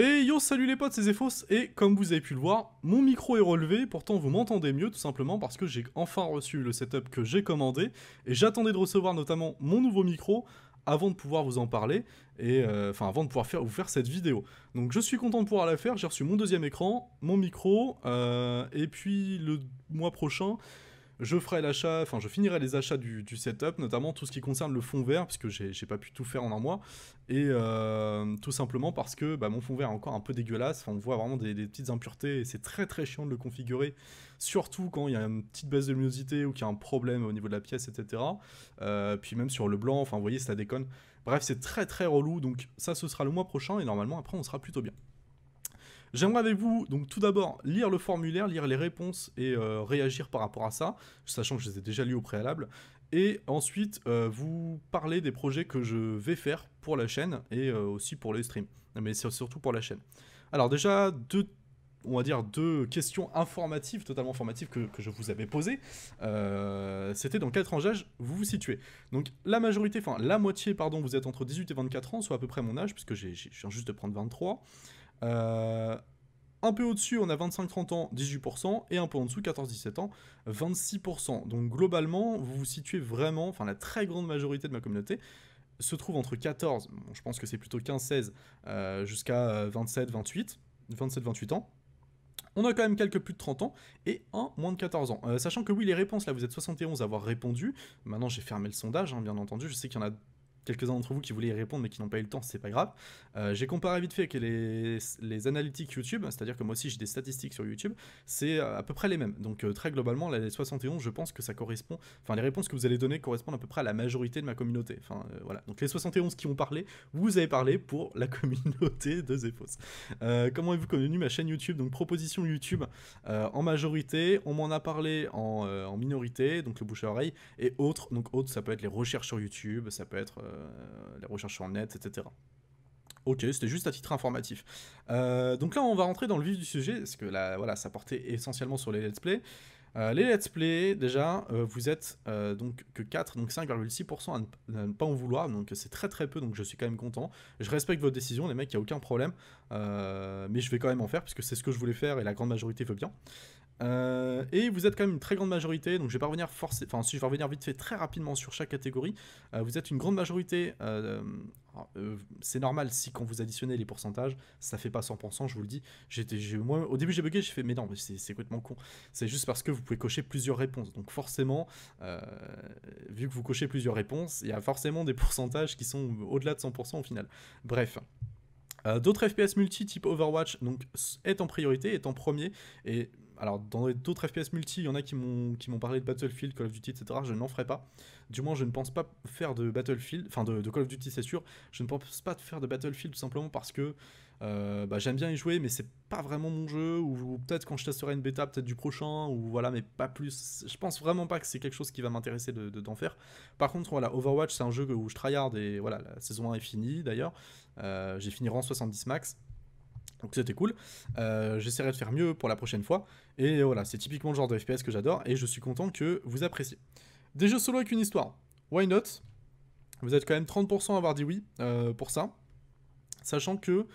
Et yo, salut les potes, c'est Zephos, et comme vous avez pu le voir, mon micro est relevé, pourtant vous m'entendez mieux, tout simplement parce que j'ai enfin reçu le setup que j'ai commandé, et j'attendais de recevoir notamment mon nouveau micro, avant de pouvoir vous en parler et euh, enfin avant de pouvoir faire, vous faire cette vidéo. Donc je suis content de pouvoir la faire, j'ai reçu mon deuxième écran, mon micro euh, et puis le mois prochain je ferai l'achat, enfin je finirai les achats du, setup, notamment tout ce qui concerne le fond vert, puisque j'ai pas pu tout faire en un mois, et euh, tout simplement parce que bah, mon fond vert est encore un peu dégueulasse, on voit vraiment des, petites impuretés, et c'est très très chiant de le configurer, surtout quand il y a une petite baisse de luminosité ou qu'il y a un problème au niveau de la pièce, etc. Euh, puis même sur le blanc, enfin vous voyez, ça déconne. Bref, c'est très très relou, donc ça ce sera le mois prochain, et normalement après on sera plutôt bien. J'aimerais avec vous, donc tout d'abord, lire le formulaire, lire les réponses et euh, réagir par rapport à ça, sachant que je les ai déjà lus au préalable. Et ensuite, euh, vous parler des projets que je vais faire pour la chaîne et euh, aussi pour les streams. Mais c'est surtout pour la chaîne. Alors déjà, deux on va dire deux questions informatives, totalement informatives que, je vous avais posées. C'était dans quel tranche vous vous situez. Donc la majorité, enfin la moitié, pardon, vous êtes entre 18 et 24 ans, soit à peu près mon âge, puisque j'ai, je viens juste de prendre 23. Euh, un peu au-dessus, on a 25-30 ans, 18%, et un peu en dessous, 14-17 ans, 26%. Donc globalement, vous vous situez vraiment, enfin la très grande majorité de ma communauté se trouve entre 14, je pense que c'est plutôt 15-16, euh, jusqu'à 27-28, euh, 27-28 ans. On a quand même quelques plus de 30 ans et un moins de 14 ans. sachant que oui, les réponses, là, vous êtes 71 à avoir répondu. Maintenant, j'ai fermé le sondage, hein, bien entendu. Je sais qu'il y en a quelques-uns d'entre vous qui voulaient y répondre mais qui n'ont pas eu le temps, c'est pas grave. Euh, j'ai comparé vite fait avec les, les analytiques YouTube, c'est-à-dire que moi aussi j'ai des statistiques sur YouTube, c'est euh, à peu près les mêmes. Donc euh, très globalement, les 71, je pense que ça correspond, enfin les réponses que vous allez donner correspondent à peu près à la majorité de ma communauté. Enfin voilà, donc les 71 qui ont parlé, vous avez parlé pour la communauté de Zephos. comment avez-vous connu ma chaîne YouTube Donc proposition YouTube en majorité, on m'en a parlé en, en, minorité, donc le bouche à oreille, et autres, donc autres ça peut être les recherches sur YouTube, ça peut être euh, les recherches en net, etc. Ok, c'était juste à titre informatif. Euh, donc là, on va rentrer dans le vif du sujet, parce que là, voilà, ça portait essentiellement sur les let's play. Euh, les let's play, déjà, vous êtes donc que 4, donc 5,6% à, ne pas en vouloir, donc c'est très très peu, donc je suis quand même content. Je respecte votre décision, les mecs, il n'y a aucun problème, mais je vais quand même en faire, puisque c'est ce que je voulais faire et la grande majorité veut bien. Euh, et vous êtes quand même une très grande majorité, donc je vais pas revenir forcément, enfin si je vais revenir vite fait très rapidement sur chaque catégorie, euh, vous êtes une grande majorité, euh, c'est normal si quand vous additionnez les pourcentages, ça fait pas 100%, je vous le dis, j'étais, au début j'ai bugué, j'ai fait mais non, mais c'est complètement con, c'est juste parce que vous pouvez cocher plusieurs réponses, donc forcément, vu que vous cochez plusieurs réponses, il y a forcément des pourcentages qui sont au-delà de 100% au final, bref. D'autres FPS multi type Overwatch donc, est en priorité, est en premier, et alors, dans d'autres FPS multi, il y en a qui m'ont parlé de Battlefield, Call of Duty, etc. Je n'en ferai pas. Du moins, je ne pense pas faire de Battlefield, enfin de, Call of Duty, c'est sûr. Je ne pense pas faire de Battlefield tout simplement parce que euh, bah, j'aime bien y jouer, mais c'est pas vraiment mon jeu. Ou, peut-être quand je testerai une bêta, peut-être du prochain, ou voilà, mais pas plus. Je pense vraiment pas que c'est quelque chose qui va m'intéresser d'en faire. Par contre, voilà, Overwatch, c'est un jeu où je tryhard et voilà, la saison 1 est finie d'ailleurs. Euh, j'ai fini rang 70 max. Donc c'était cool. Euh, j'essaierai de faire mieux pour la prochaine fois. Et voilà, c'est typiquement le genre de FPS que j'adore et je suis content que vous appréciez. Des jeux solo avec une histoire. Why not Vous êtes quand même 30% à avoir dit oui euh, pour ça. Sachant que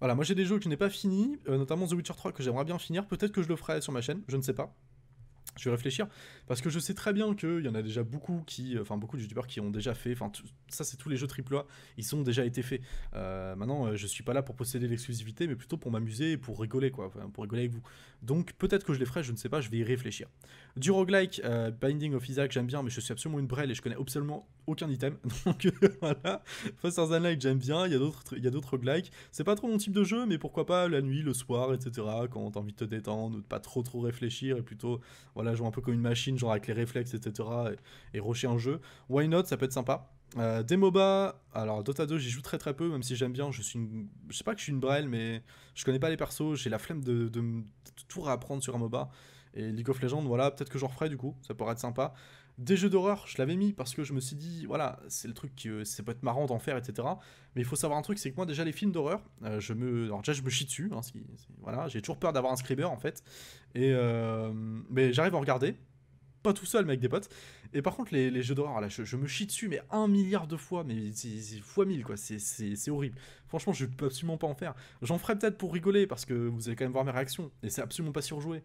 voilà, moi j'ai des jeux que je n'ai pas fini, euh, notamment The Witcher 3 que j'aimerais bien finir. Peut-être que je le ferai sur ma chaîne, je ne sais pas. Je vais réfléchir parce que je sais très bien qu'il y en a déjà beaucoup qui, euh, enfin beaucoup de youtubeurs qui ont déjà fait, enfin ça c'est tous les jeux AAA, ils ont déjà été faits. Euh, maintenant, euh, je suis pas là pour posséder l'exclusivité, mais plutôt pour m'amuser et pour rigoler quoi, pour rigoler avec vous. Donc peut-être que je les ferai, je ne sais pas, je vais y réfléchir. Du roguelike, Binding of Isaac, j'aime bien, mais je suis absolument une brelle et je connais absolument aucun item. Donc voilà, Foster's Unlike, j'aime bien, il y a d'autres, il y C'est pas trop mon type de jeu, mais pourquoi pas la nuit, le soir, etc. Quand t'as envie de te détendre, de pas trop trop réfléchir et plutôt voilà, joue un peu comme une machine, genre avec les réflexes, etc. et, et rocher en jeu. Why not Ça peut être sympa. Euh, des MOBA, alors Dota 2, j'y joue très très peu, même si j'aime bien. Je suis, je sais pas que je suis une brelle, mais je connais pas les persos. J'ai la flemme de, de, tout réapprendre sur un MOBA. Et League of Legends, voilà, peut-être que j'en referai du coup, ça pourrait être sympa. Des jeux d'horreur, je l'avais mis parce que je me suis dit, voilà, c'est le truc qui ça peut être marrant d'en faire, etc. Mais il faut savoir un truc, c'est que moi déjà les films d'horreur, euh, je me, alors déjà je me chie dessus, hein, voilà, j'ai toujours peur d'avoir un scribeur, en fait. Et euh, mais j'arrive à regarder, pas tout seul mais avec des potes. Et par contre les, jeux d'horreur, là, je, me chie dessus mais un milliard de fois, mais c'est fois mille quoi, c'est horrible. Franchement, je peux absolument pas en faire. J'en ferai peut-être pour rigoler parce que vous allez quand même voir mes réactions et c'est absolument pas surjoué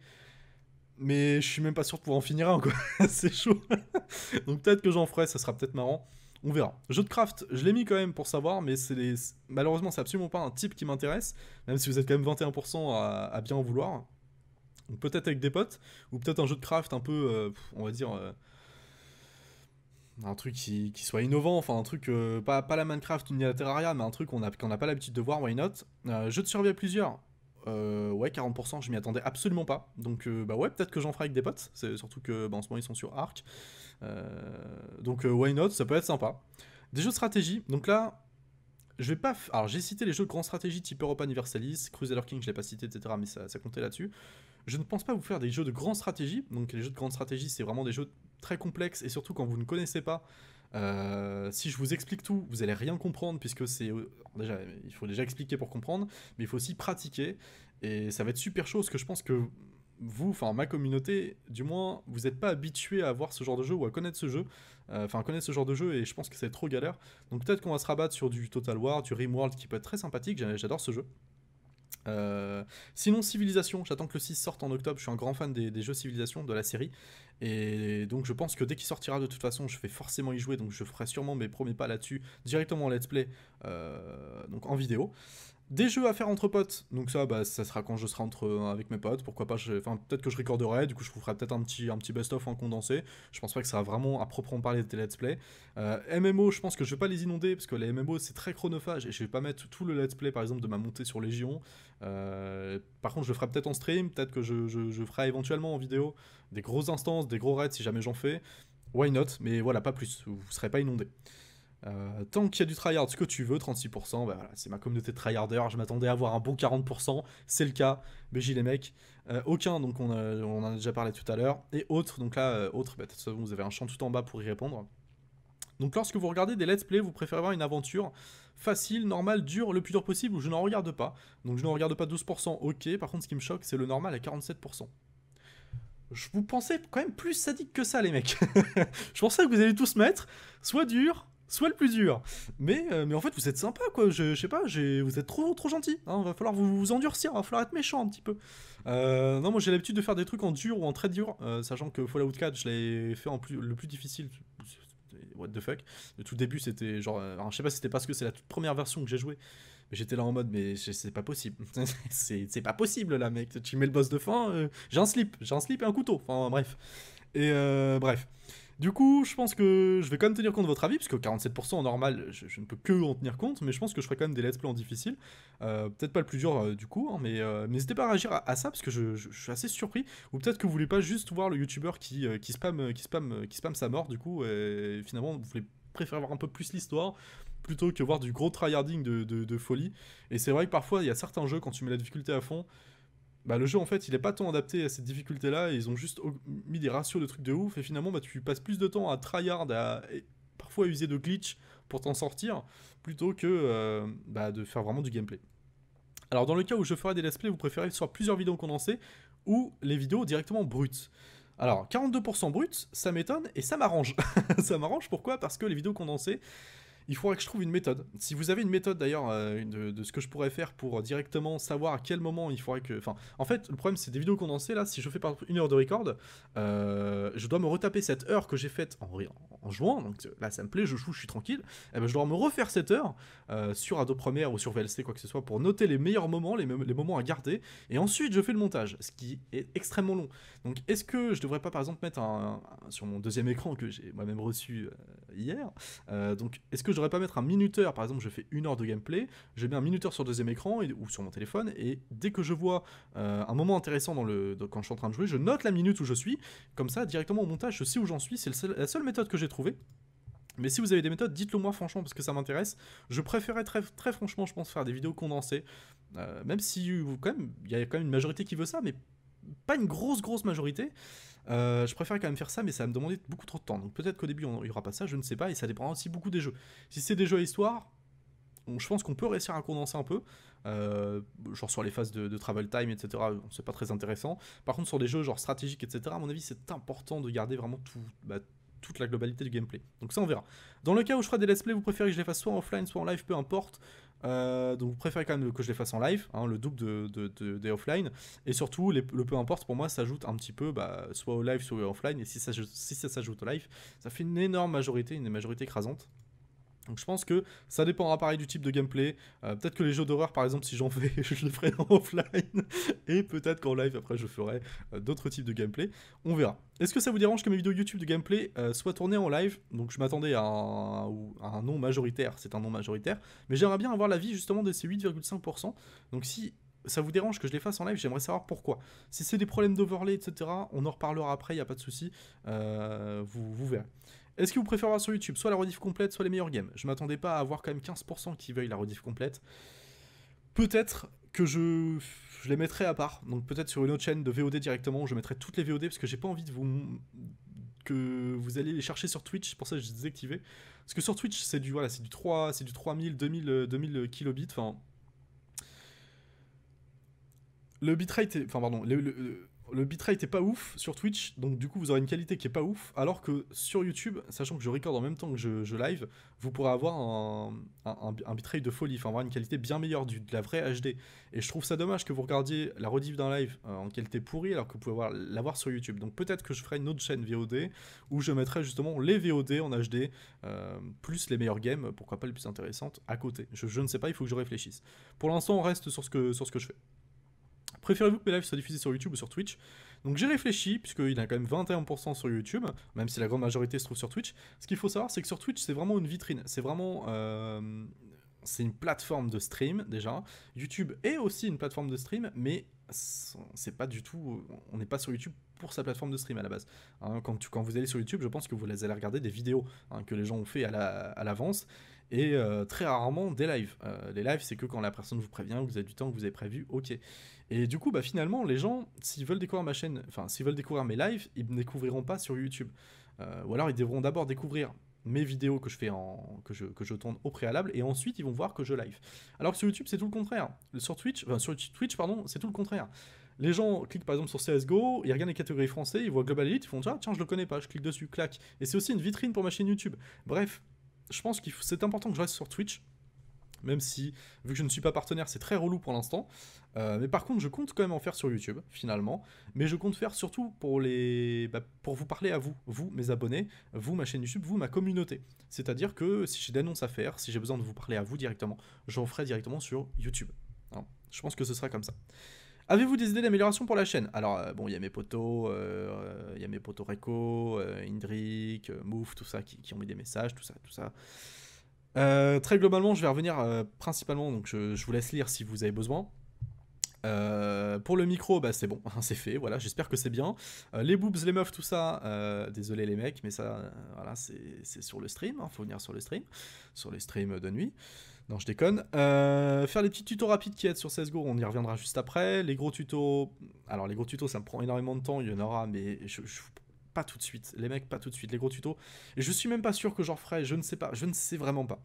mais je suis même pas sûr de pouvoir en finir un, c'est chaud. Donc peut-être que j'en ferai, ça sera peut-être marrant. On verra. Jeu de craft, je l'ai mis quand même pour savoir, mais c'est les... malheureusement, c'est absolument pas un type qui m'intéresse, même si vous êtes quand même 21% à, bien en vouloir. Donc peut-être avec des potes, ou peut-être un jeu de craft un peu, euh, on va dire. Euh, un truc qui, soit innovant, enfin un truc, euh, pas, pas la Minecraft ni la Terraria, mais un truc qu'on n'a pas l'habitude de voir, why not Jeu de survie à plusieurs, euh, ouais, 40%, je m'y attendais absolument pas. Donc, euh, bah ouais, peut-être que j'en ferai avec des potes. C'est surtout que bah, en ce moment ils sont sur Arc. Euh, donc, why not Ça peut être sympa. Des jeux de stratégie. Donc là, je vais pas. Alors, j'ai cité les jeux de grande stratégie type Europa Universalis, Crusader King, je l'ai pas cité, etc. Mais ça, ça comptait là-dessus. Je ne pense pas vous faire des jeux de grande stratégie. Donc, les jeux de grande stratégie, c'est vraiment des jeux très complexes et surtout quand vous ne connaissez pas. Euh, si je vous explique tout, vous allez rien comprendre puisque c'est euh, déjà il faut déjà expliquer pour comprendre, mais il faut aussi pratiquer et ça va être super chaud parce que je pense que vous, enfin ma communauté, du moins, vous n'êtes pas habitué à voir ce genre de jeu ou à connaître ce jeu, euh, enfin connaître ce genre de jeu et je pense que c'est trop galère. Donc peut-être qu'on va se rabattre sur du Total War, du Rimworld qui peut être très sympathique, j'adore ce jeu. Euh, sinon, Civilisation, j'attends que le 6 sorte en octobre. Je suis un grand fan des, jeux Civilisation, de la série. Et donc, je pense que dès qu'il sortira, de toute façon, je vais forcément y jouer. Donc, je ferai sûrement mes premiers pas là-dessus directement en let's play, euh, donc en vidéo. Des jeux à faire entre potes, donc ça, bah, ça sera quand je serai entre, euh, avec mes potes, pourquoi pas, enfin, peut-être que je recorderai, du coup je vous ferai peut-être un petit, un petit best-of en condensé, je pense pas que ça sera vraiment à proprement parler des let's play. Euh, MMO, je pense que je vais pas les inonder, parce que les MMO c'est très chronophage, et je vais pas mettre tout le let's play par exemple de ma montée sur Légion, euh, par contre je le ferai peut-être en stream, peut-être que je, je, je ferai éventuellement en vidéo des grosses instances, des gros raids si jamais j'en fais, why not, mais voilà, pas plus, vous serez pas inondé. Euh, tant qu'il y a du tryhard, ce que tu veux, 36%, bah voilà, c'est ma communauté de tryharders. Je m'attendais à avoir un bon 40%, c'est le cas. BJ les mecs, euh, aucun, donc on, a, en a déjà parlé tout à l'heure. Et autre, donc là, euh, autre, bah, vous avez un champ tout en bas pour y répondre. Donc lorsque vous regardez des let's play, vous préférez avoir une aventure facile, normale, dure, le plus dur possible, ou je n'en regarde pas. Donc je n'en regarde pas 12%, ok. Par contre, ce qui me choque, c'est le normal à 47% je vous pensais quand même plus sadique que ça, les mecs. je pensais que vous allez tous mettre soit dur, soit le plus dur. Mais, euh, mais en fait, vous êtes sympa, quoi. Je, sais pas, vous êtes trop, trop gentil. Hein. Va falloir vous, endurcir, va falloir être méchant un petit peu. Euh, non, moi j'ai l'habitude de faire des trucs en dur ou en très dur, euh, sachant que Fallout 4, je l'ai fait en plus, le plus difficile. What the fuck. Le tout début, c'était genre. je sais pas si c'était parce que c'est la toute première version que j'ai joué, Mais j'étais là en mode, mais c'est pas possible. c'est pas possible là, mec. Tu mets le boss de fin, j'ai un slip, j'ai un slip et un couteau. Enfin, bref. Et bref. Du coup, je pense que je vais quand même tenir compte de votre avis, puisque 47% en normal, je, ne peux que en tenir compte, mais je pense que je ferai quand même des let's play en difficile. Euh, peut-être pas le plus dur euh, du coup, hein, euh, mais n'hésitez pas à réagir à, ça, parce que je, suis assez surpris. Ou peut-être que vous voulez pas juste voir le youtubeur qui, spam, qui, qui sa mort, du coup, et finalement, vous voulez préférer voir un peu plus l'histoire plutôt que voir du gros tryharding de folie. Et c'est vrai que parfois, il y a certains jeux, quand tu mets la difficulté à fond, bah, le jeu en fait il est pas tant adapté à cette difficulté là, ils ont juste mis des ratios de trucs de ouf et finalement bah, tu passes plus de temps à tryhard, à, parfois user de glitch pour t'en sortir, plutôt que euh, bah, de faire vraiment du gameplay. Alors dans le cas où je ferai des let's play, vous préférez soit plusieurs vidéos condensées ou les vidéos directement brutes. Alors 42% brutes, ça m'étonne et ça m'arrange. ça m'arrange pourquoi Parce que les vidéos condensées, il faudrait que je trouve une méthode. Si vous avez une méthode d'ailleurs euh, de, ce que je pourrais faire pour directement savoir à quel moment il faudrait que... Enfin, en fait, le problème c'est des vidéos condensées là, si je fais par une heure de record, euh, je dois me retaper cette heure que j'ai faite en, en, jouant, donc euh, là ça me plaît, je joue, je suis tranquille, et eh ben, je dois me refaire cette heure sur Adobe Premiere ou sur VLC, quoi que ce soit, pour noter les meilleurs moments, les, moments à garder, et ensuite je fais le montage, ce qui est extrêmement long. Donc est-ce que je devrais pas par exemple mettre un, sur mon deuxième écran que j'ai moi-même reçu hier, donc est-ce que devrais pas mettre un minuteur Par exemple, je fais une heure de gameplay, je mets un minuteur sur deuxième écran ou sur mon téléphone, et dès que je vois euh, un moment intéressant dans le, quand je suis en train de jouer, je note la minute où je suis. Comme ça, directement au montage, je sais où j'en suis. C'est la seule méthode que j'ai trouvée. Mais si vous avez des méthodes, dites-le moi franchement parce que ça m'intéresse. Je préférerais très, très franchement, je pense, faire des vidéos condensées. Euh, même si vous, quand même, il y a quand même une majorité qui veut ça, mais pas une grosse, grosse majorité. Euh, je préfère quand même faire ça, mais ça va me demander beaucoup trop de temps. Donc peut-être qu'au début, il n'y aura pas ça, je ne sais pas, et ça dépend aussi beaucoup des jeux. Si c'est des jeux à histoire, je pense qu'on peut réussir à condenser un peu. Euh, genre sur les phases de, travel time, etc., c'est pas très intéressant. Par contre, sur des jeux genre stratégiques, etc., à mon avis, c'est important de garder vraiment bah, toute la globalité du gameplay. Donc ça, on verra. Dans le cas où je ferai des let's play, vous préférez que je les fasse soit offline, soit en live, peu importe. Euh, donc, vous préférez quand même que je les fasse en live, hein, le double de, des offline. Et surtout, le peu importe, pour moi, ça ajoute un petit peu bah, soit au live, soit au offline. Et si ça, si ça s'ajoute au live, ça fait une énorme majorité, une majorité écrasante. Donc je pense que ça dépendra pareil du type de gameplay. Euh, peut-être que les jeux d'horreur, par exemple, si j'en fais, je les ferai en offline. Et peut-être qu'en live, après, je ferai euh, d'autres types de gameplay. On verra. Est-ce que ça vous dérange que mes vidéos YouTube de gameplay euh, soient tournées en live Donc je m'attendais à, un nom majoritaire, c'est un nom majoritaire. Mais j'aimerais bien avoir l'avis justement de ces 8,5%. Donc si ça vous dérange que je les fasse en live, j'aimerais savoir pourquoi. Si c'est des problèmes d'overlay, etc., on en reparlera après, il n'y a pas de souci. vous verrez. Est-ce que vous préférez voir sur YouTube soit la rediff complète, soit les meilleurs games Je m'attendais pas à avoir quand même 15% qui veuillent la rediff complète. Peut-être que je, les mettrai à part. Donc peut-être sur une autre chaîne de VOD directement, où je mettrai toutes les VOD parce que j'ai pas envie de vous que vous allez les chercher sur Twitch, pour ça je les désactivé. Parce que sur Twitch, c'est du voilà, c'est du 3 c'est du 3000 2000 2000 kilobits enfin le bitrate est... enfin pardon, le, euh, le bitrate est pas ouf sur Twitch, donc du coup vous aurez une qualité qui est pas ouf, alors que sur YouTube, sachant que je recorde en même temps que je, live, vous pourrez avoir un, bitrate de folie, enfin avoir une qualité bien meilleure du, de la vraie HD. Et je trouve ça dommage que vous regardiez la rediff d'un live euh, en qualité pourrie, alors que vous pouvez l'avoir sur YouTube. Donc peut-être que je ferai une autre chaîne VOD, où je mettrai justement les VOD en HD, euh, plus les meilleurs games, pourquoi pas les plus intéressantes, à côté. Je, je ne sais pas, il faut que je réfléchisse. Pour l'instant on reste sur ce sur ce que je fais. Préférez-vous que mes lives soient diffusés sur YouTube ou sur Twitch Donc j'ai réfléchi, puisqu'il a quand même 21% sur YouTube, même si la grande majorité se trouve sur Twitch. Ce qu'il faut savoir, c'est que sur Twitch, c'est vraiment une vitrine. C'est vraiment... Euh, c'est une plateforme de stream déjà. YouTube est aussi une plateforme de stream, mais c'est pas du tout. On n'est pas sur YouTube pour sa plateforme de stream à la base. Hein. quand, tu, quand vous allez sur YouTube, je pense que vous allez regarder des vidéos hein, que les gens ont fait à l'avance. La, à et euh, très rarement des lives. Euh, les lives, c'est que quand la personne vous prévient, vous avez du temps, que vous avez prévu, ok. Et du coup, bah, finalement, les gens, s'ils veulent découvrir ma chaîne, enfin, s'ils veulent découvrir mes lives, ils ne découvriront pas sur YouTube. Euh, ou alors, ils devront d'abord découvrir mes vidéos que je fais en que je, que je tourne au préalable et ensuite ils vont voir que je live. Alors que sur YouTube c'est tout le contraire. Sur Twitch, enfin, sur Twitch pardon, c'est tout le contraire. Les gens cliquent par exemple sur CSGO, ils regardent les catégories français, ils voient Global Elite, ils font tiens je le connais pas, je clique dessus, clac. Et c'est aussi une vitrine pour ma chaîne YouTube. Bref, je pense qu'il c'est important que je reste sur Twitch. Même si, vu que je ne suis pas partenaire, c'est très relou pour l'instant. Euh, mais par contre, je compte quand même en faire sur YouTube, finalement. Mais je compte faire surtout pour, les... Bah, pour vous parler à vous, vous, mes abonnés, vous, ma chaîne YouTube, vous, ma communauté. C'est-à-dire que si j'ai des annonces à faire, si j'ai besoin de vous parler à vous directement, j'en ferai directement sur YouTube. Hein, je pense que ce sera comme ça. Avez-vous des idées d'amélioration pour la chaîne Alors, euh, bon, il y a mes potos, euh, euh, il y a mes potos Reco, Indrik, Mouf, tout ça, qui, ont mis des messages, tout ça, tout ça. très globalement, je vais revenir principalement, donc je, vous laisse lire si vous avez besoin. pour le micro, bah, c'est bon, c'est fait, voilà, j'espère que c'est bien. les boobs, les meufs, tout ça, désolé les mecs, mais ça, voilà, c'est sur le stream, il hein, faut venir sur le stream, sur les streams de nuit. Non, je déconne. Euh, faire les petits tutos rapides qui aident sur CSGO, on y reviendra juste après. Les gros tutos... Alors, les gros tutos, ça me prend énormément de temps, il y en aura, mais je, pas tout de suite. Les mecs, pas tout de suite. Les gros tutos. Et je suis même pas sûr que j'en ferai. Je ne sais pas. Je ne sais vraiment pas.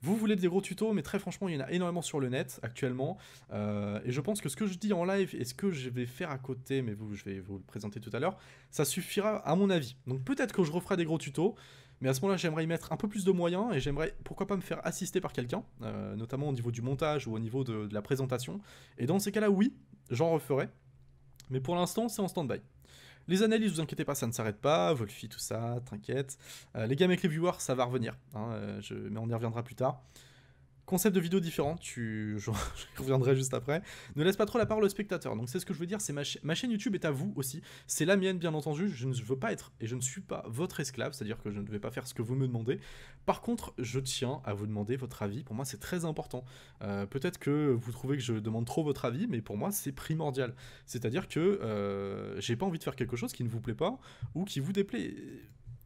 Vous voulez des gros tutos, mais très franchement, il y en a énormément sur le net actuellement. Euh, et je pense que ce que je dis en live et ce que je vais faire à côté, mais vous, je vais vous le présenter tout à l'heure, ça suffira à mon avis. Donc peut-être que je referai des gros tutos. Mais à ce moment-là, j'aimerais y mettre un peu plus de moyens et j'aimerais, pourquoi pas, me faire assister par quelqu'un, euh, notamment au niveau du montage ou au niveau de, la présentation. Et dans ces cas-là, oui, j'en referai. Mais pour l'instant, c'est en stand-by. Les analyses, vous inquiétez pas, ça ne s'arrête pas. Volfi, tout ça, t'inquiète. avec euh, les écrits viewers, ça va revenir. Hein, euh, je, mais on y reviendra plus tard. Concept de vidéo différent, tu... je reviendrai juste après. Ne laisse pas trop la parole au spectateur. Donc c'est ce que je veux dire, c'est ma, chaîne YouTube est à vous aussi. C'est la mienne bien entendu, je ne veux pas être et je ne suis pas votre esclave, c'est-à-dire que je ne vais pas faire ce que vous me demandez. Par contre, je tiens à vous demander votre avis, pour moi c'est très important. Euh, peut-être que vous trouvez que je demande trop votre avis, mais pour moi c'est primordial. C'est-à-dire que euh, j'ai pas envie de faire quelque chose qui ne vous plaît pas ou qui vous déplaît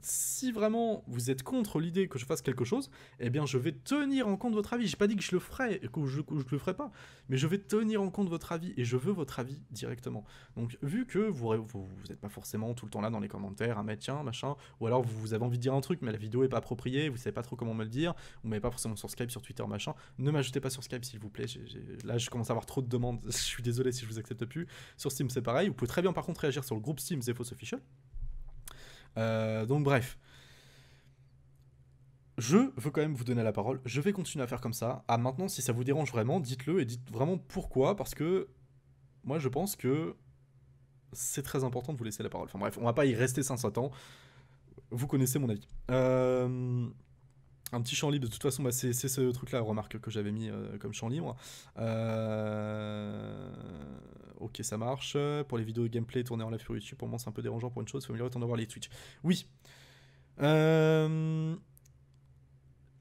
si vraiment vous êtes contre l'idée que je fasse quelque chose, eh bien je vais tenir en compte votre avis. J'ai pas dit que je le ferai, que je, que je le ferai pas, mais je vais tenir en compte votre avis et je veux votre avis directement. Donc vu que vous n'êtes pas forcément tout le temps là dans les commentaires, un ah, mais tiens, machin, ou alors vous, avez envie de dire un truc mais la vidéo est pas appropriée, vous savez pas trop comment me le dire, vous m'avez pas forcément sur Skype, sur Twitter, machin, ne m'ajoutez pas sur Skype s'il vous plaît. Là je commence à avoir trop de demandes, je suis désolé si je vous accepte plus. Sur Steam c'est pareil, vous pouvez très bien par contre réagir sur le groupe Steam Zephos Official, euh, donc bref. Je veux quand même vous donner la parole. Je vais continuer à faire comme ça. Ah, maintenant, si ça vous dérange vraiment, dites-le et dites vraiment pourquoi. Parce que moi, je pense que c'est très important de vous laisser la parole. Enfin bref, on va pas y rester 500 ans. Vous connaissez mon avis. Euh, un petit champ libre, de toute façon, bah, c'est ce truc-là, remarque, que j'avais mis euh, comme champ libre. Euh, ok, ça marche. Pour les vidéos de gameplay tournées en live sur YouTube, pour moi, c'est un peu dérangeant pour une chose, faut mieux attendre voir les Twitch. Oui. Euh...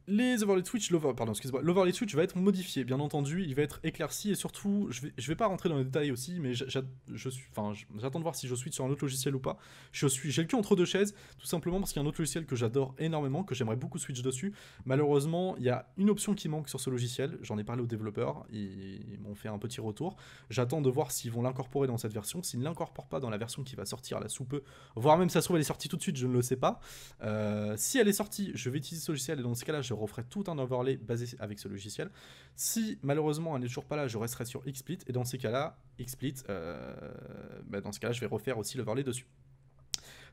Les overlays Twitch, pardon, excuse-moi, l'overlay switch va être modifié, bien entendu, il va être éclairci et surtout, je vais, je vais pas rentrer dans les détails aussi, mais j'attends de voir si je suis sur un autre logiciel ou pas. Je suis, j'ai le cul entre deux chaises, tout simplement parce qu'il y a un autre logiciel que j'adore énormément, que j'aimerais beaucoup switch dessus. Malheureusement, il y a une option qui manque sur ce logiciel, j'en ai parlé aux développeurs, ils, m'ont fait un petit retour. J'attends de voir s'ils vont l'incorporer dans cette version, s'ils ne l'incorporent pas dans la version qui va sortir là sous peu, voire même ça se trouve elle est sortie tout de suite, je ne le sais pas. Euh, si elle est sortie, je vais utiliser ce logiciel et dans ce cas-là, je je referai tout un overlay basé avec ce logiciel. Si malheureusement elle n'est toujours pas là, je resterai sur XSplit, et dans ces cas-là, XSplit, euh, bah, dans ce cas-là, je vais refaire aussi l'overlay dessus.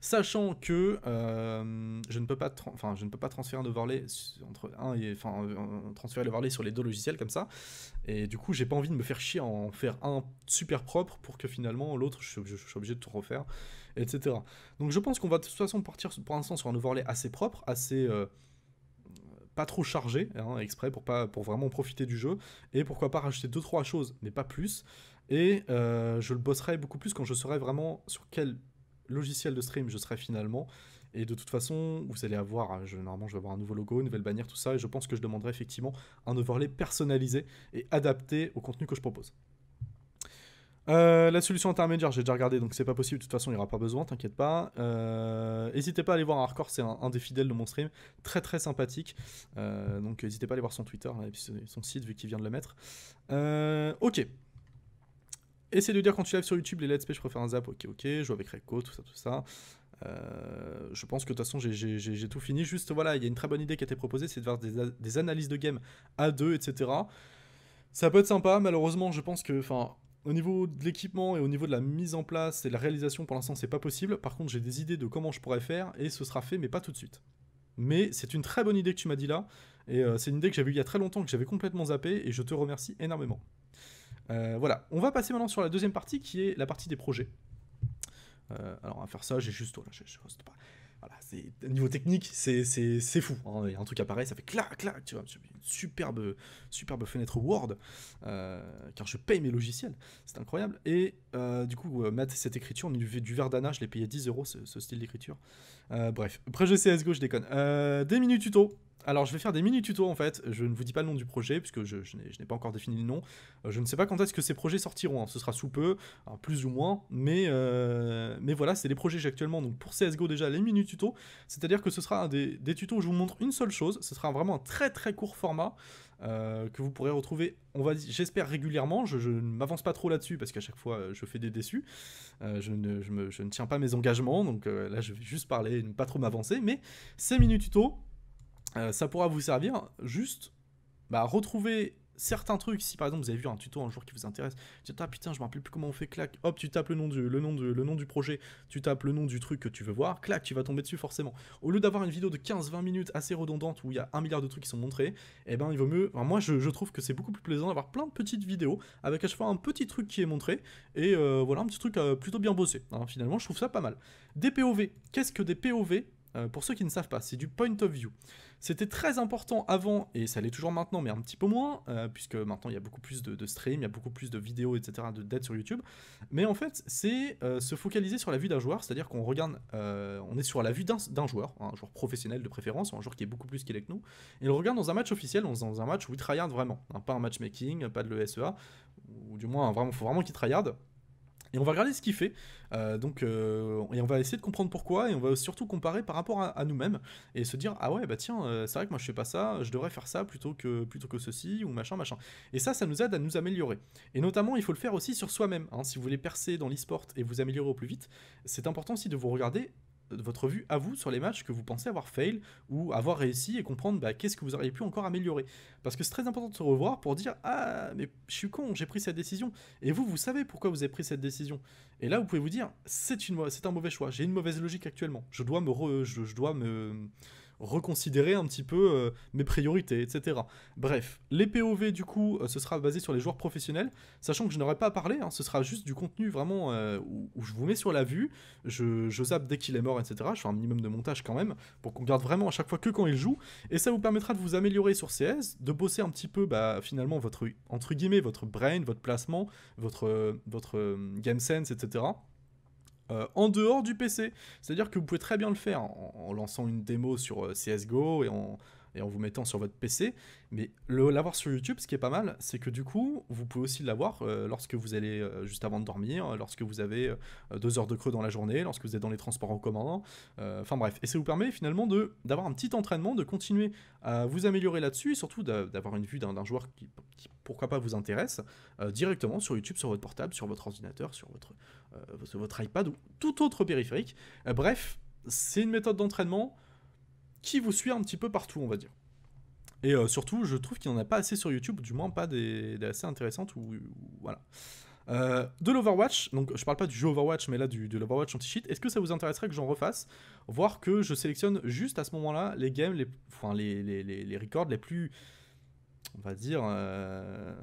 Sachant que euh, je, ne peux pas je ne peux pas transférer un overlay entre un et enfin euh, transférer l'overlay sur les deux logiciels comme ça. Et du coup, j'ai pas envie de me faire chier en faire un super propre pour que finalement l'autre, je, suis obligé de tout refaire, etc. Donc je pense qu'on va de toute façon partir pour l'instant sur un overlay assez propre, assez pas trop chargé, hein, exprès pour, pas, pour vraiment profiter du jeu, et pourquoi pas rajouter 2-3 choses, mais pas plus. Et euh, je le bosserai beaucoup plus quand je serai vraiment sur quel logiciel de stream je serai finalement. Et de toute façon, vous allez avoir, hein, normalement je vais avoir un nouveau logo, une nouvelle bannière, tout ça, et je pense que je demanderai effectivement un overlay personnalisé et adapté au contenu que je propose. Euh, la solution intermédiaire, j'ai déjà regardé, donc c'est pas possible. De toute façon, il n'y aura pas besoin, t'inquiète pas. Euh, n'hésitez pas à aller voir Hardcore, c'est un, des fidèles de mon stream, très très sympathique. Euh, donc n'hésitez pas à aller voir son Twitter et son site, vu qu'il vient de le mettre. ok. Essayez de dire quand tu live sur YouTube les let's play, je préfère un zap. Ok, ok. Joue avec Reco, tout ça, tout ça. je pense que de toute façon j'ai tout fini. Juste voilà, il y a une très bonne idée qui a été proposée, c'est de faire des, analyses de game à deux, etc. Ça peut être sympa, malheureusement je pense que, enfin, au niveau de l'équipement et au niveau de la mise en place et de la réalisation, pour l'instant, c'est pas possible. Par contre, j'ai des idées de comment je pourrais faire et ce sera fait, mais pas tout de suite. Mais c'est une très bonne idée que tu m'as dit là. Et euh, c'est une idée que j'avais eu il y a très longtemps, que j'avais complètement zappé. Et je te remercie énormément. Euh, voilà. On va passer maintenant sur la deuxième partie qui est la partie des projets. Euh, alors, on faire ça. J'ai juste. Oh pas. Voilà, niveau technique, c'est fou. Il y a un truc apparaît, ça fait clac clac, tu vois. Une superbe, superbe fenêtre Word, euh, car je paye mes logiciels, c'est incroyable. Et euh, du coup, euh, mettre cette écriture, on du, du Verdana, je l'ai payé 10 euros ce, style d'écriture. bref, après je sais CSGO, je déconne. des minutes tuto alors je vais faire des mini tutos en fait, je ne vous dis pas le nom du projet puisque je, n'ai pas encore défini le nom. Euh, je ne sais pas quand est-ce que ces projets sortiront, hein. ce sera sous peu, hein, plus ou moins, euh, mais, voilà, c'est les projets que j'ai actuellement. Donc pour CSGO déjà les mini tutos, c'est-à-dire que ce sera des, tutos où je vous montre une seule chose, ce sera vraiment un très très court format euh, que vous pourrez retrouver, on va j'espère régulièrement, je, ne m'avance pas trop là-dessus parce qu'à chaque fois je fais des déçus, je, ne, ne, tiens pas mes engagements, donc là je vais juste parler ne pas trop m'avancer, mais ces mini tutos euh, ça pourra vous servir juste bah, retrouver certains trucs. Si par exemple vous avez vu un tuto un jour qui vous intéresse, tu ah putain, je me rappelle plus comment on fait, clac, hop, tu tapes le nom, du, le, nom le nom du projet, tu tapes le nom du truc que tu veux voir, clac, tu vas tomber dessus forcément. Au lieu d'avoir une vidéo de 15-20 minutes assez redondante où il y a un milliard de trucs qui sont montrés, eh ben il vaut mieux. moi je, trouve que c'est beaucoup plus plaisant d'avoir plein de petites vidéos avec à chaque fois un petit truc qui est montré et euh, voilà un petit truc euh, plutôt bien bossé. Hein. finalement, je trouve ça pas mal. Des POV, qu'est-ce que des POV euh, pour ceux qui ne savent pas, c'est du point of view. C'était très important avant, et ça l'est toujours maintenant, mais un petit peu moins, euh, puisque maintenant il y a beaucoup plus de, streams, il y a beaucoup plus de vidéos, etc., de dettes sur YouTube. Mais en fait, c'est euh, se focaliser sur la vue d'un joueur, c'est-à-dire qu'on regarde, on est sur la vue d'un joueur, un joueur professionnel de préférence, un joueur qui est beaucoup plus est que nous, et on le regarde dans un match officiel, dans un match où il tryhard vraiment, hein, pas un matchmaking, pas de l'ESEA, ou du moins, il faut vraiment qu'il tryhard et on va regarder ce qu'il fait. Euh, donc, euh, et on va essayer de comprendre pourquoi. Et on va surtout comparer par rapport à, nous-mêmes. Et se dire, ah ouais, bah tiens, euh, c'est vrai que moi je fais pas ça. Je devrais faire ça plutôt que, plutôt que ceci ou machin, machin. Et ça, ça nous aide à nous améliorer. Et notamment, il faut le faire aussi sur soi-même. Hein. Si vous voulez percer dans l'e-sport et vous améliorer au plus vite, c'est important aussi de vous regarder votre vue à vous sur les matchs que vous pensez avoir fail ou avoir réussi et comprendre bah, qu'est-ce que vous auriez pu encore améliorer. Parce que c'est très important de se revoir pour dire Ah, mais je suis con, j'ai pris cette décision. Et vous, vous savez pourquoi vous avez pris cette décision. Et là, vous pouvez vous dire C'est un mauvais choix, j'ai une mauvaise logique actuellement. Je dois me. je dois me reconsidérer un petit peu euh, mes priorités, etc. Bref, les POV du coup, euh, ce sera basé sur les joueurs professionnels, sachant que je n'aurai pas parlé, parler, hein, ce sera juste du contenu vraiment euh, où, je vous mets sur la vue, je, je zappe dès qu'il est mort, etc. Je fais un minimum de montage quand même, pour qu'on garde vraiment à chaque fois que quand il joue, et ça vous permettra de vous améliorer sur CS, de bosser un petit peu, bah, finalement, votre, entre guillemets, votre brain, votre placement, votre, votre game sense, etc. Euh, en dehors du PC. C'est-à-dire que vous pouvez très bien le faire en, en lançant une démo sur euh, CSGO et en, et en vous mettant sur votre PC. Mais l'avoir sur YouTube, ce qui est pas mal, c'est que du coup, vous pouvez aussi l'avoir euh, lorsque vous allez euh, juste avant de dormir, euh, lorsque vous avez deux heures de creux dans la journée, lorsque vous êtes dans les transports en commun. Enfin bref, et ça vous permet finalement d'avoir un petit entraînement, de continuer à vous améliorer là-dessus, et surtout d'avoir une vue d'un joueur qui, pourquoi pas, vous intéresse directement sur YouTube, sur votre portable, sur votre ordinateur, sur votre, sur votre iPad ou tout autre périphérique. bref, c'est une méthode d'entraînement qui vous suit un petit peu partout, on va dire. Et euh, surtout, je trouve qu'il n'y en a pas assez sur YouTube, du moins pas des, assez intéressantes. Ou, voilà. Euh, de l'Overwatch, donc je parle pas du jeu Overwatch, mais là du, de l'Overwatch anti-cheat. Est-ce que ça vous intéresserait que j'en refasse Voir que je sélectionne juste à ce moment-là les games, les, enfin, les, les, les records les plus on va dire, euh,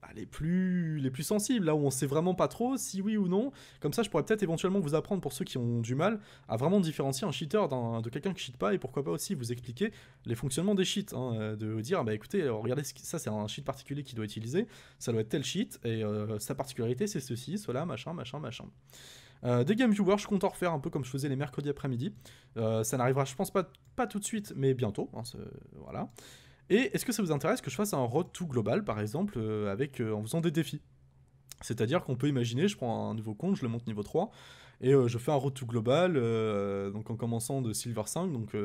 bah, les, plus, les plus sensibles, là où on sait vraiment pas trop si oui ou non. Comme ça, je pourrais peut-être éventuellement vous apprendre, pour ceux qui ont du mal, à vraiment différencier un cheater de quelqu'un qui cheat pas, et pourquoi pas aussi vous expliquer les fonctionnements des cheats, hein, euh, de dire, bah écoutez, regardez, ça c'est un cheat particulier qui doit utiliser, ça doit être tel cheat, et euh, sa particularité c'est ceci, cela, machin, machin, machin. des game viewers, je compte en refaire un peu comme je faisais les mercredis après-midi. ça n'arrivera, je pense, pas, pas tout de suite, mais bientôt. Hein, voilà. Et est-ce que ça vous intéresse que je fasse un road to global, par exemple, euh, avec, euh, en faisant des défis C'est-à-dire qu'on peut imaginer, je prends un nouveau compte, je le monte niveau 3, et euh, je fais un road to global, donc en commençant de Silver 5, donc...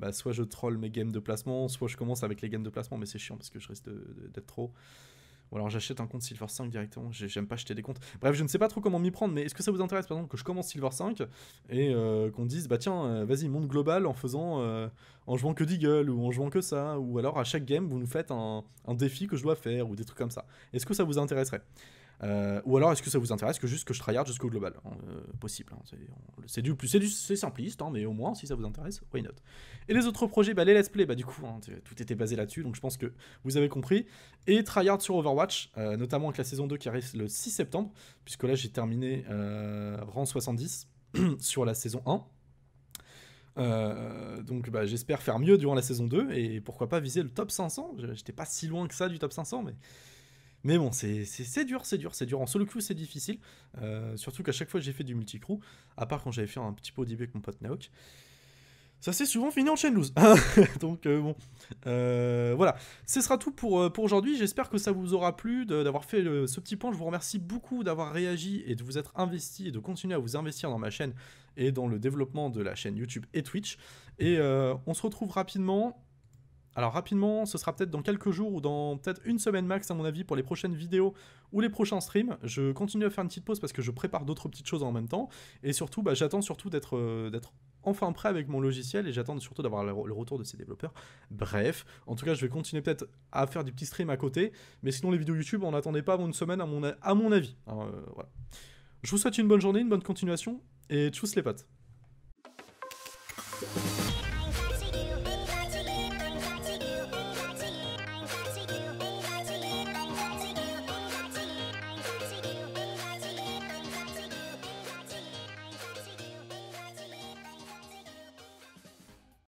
Bah, soit je troll mes games de placement, soit je commence avec les games de placement, mais c'est chiant parce que je risque d'être trop. Ou alors j'achète un compte Silver 5 directement, j'aime pas acheter des comptes. Bref, je ne sais pas trop comment m'y prendre, mais est-ce que ça vous intéresse, par exemple, que je commence Silver 5 et euh, qu'on dise, bah tiens, euh, vas-y, monde global en faisant, euh, en jouant que Deagle ou en jouant que ça, ou alors à chaque game, vous nous faites un, un défi que je dois faire ou des trucs comme ça. Est-ce que ça vous intéresserait euh, ou alors, est-ce que ça vous intéresse que juste que je tryhard jusqu'au global hein, euh, Possible. Hein, c'est du plus, c'est simpliste, hein, mais au moins si ça vous intéresse, why not Et les autres projets, bah, les let's play, bah du coup, tout était basé là-dessus, donc je pense que vous avez compris. Et tryhard sur Overwatch, euh, notamment avec la saison 2 qui arrive le 6 septembre, puisque là j'ai terminé rang 70 sur la saison 1. donc bah, j'espère faire mieux durant la saison 2 et pourquoi pas viser le top 500. J'étais pas si loin que ça du top 500, mais mais bon, c'est dur, c'est dur, c'est dur. En solo queue, c'est difficile. Euh, surtout qu'à chaque fois, que j'ai fait du multicrew, à part quand j'avais fait un petit peu au début avec mon pote Naok. Ça s'est souvent fini en chaîne loose. Donc euh, bon, euh, voilà. Ce sera tout pour, aujourd'hui. J'espère que ça vous aura plu d'avoir fait ce petit point. Je vous remercie beaucoup d'avoir réagi et de vous être investi et de continuer à vous investir dans ma chaîne et dans le développement de la chaîne YouTube et Twitch. Et on se retrouve rapidement alors rapidement, ce sera peut-être dans quelques jours ou dans peut-être une semaine max à mon avis pour les prochaines vidéos ou les prochains streams. Je continue à faire une petite pause parce que je prépare d'autres petites choses en même temps. Et surtout, bah, j'attends surtout euh, d'être enfin prêt avec mon logiciel et j'attends surtout d'avoir le retour de ces développeurs. Bref, en tout cas, je vais continuer peut-être à faire du petit stream à côté. Mais sinon, les vidéos YouTube, on n'attendait pas avant une semaine à mon, à mon avis. Euh, je vous souhaite une bonne journée, une bonne continuation et tchuss les potes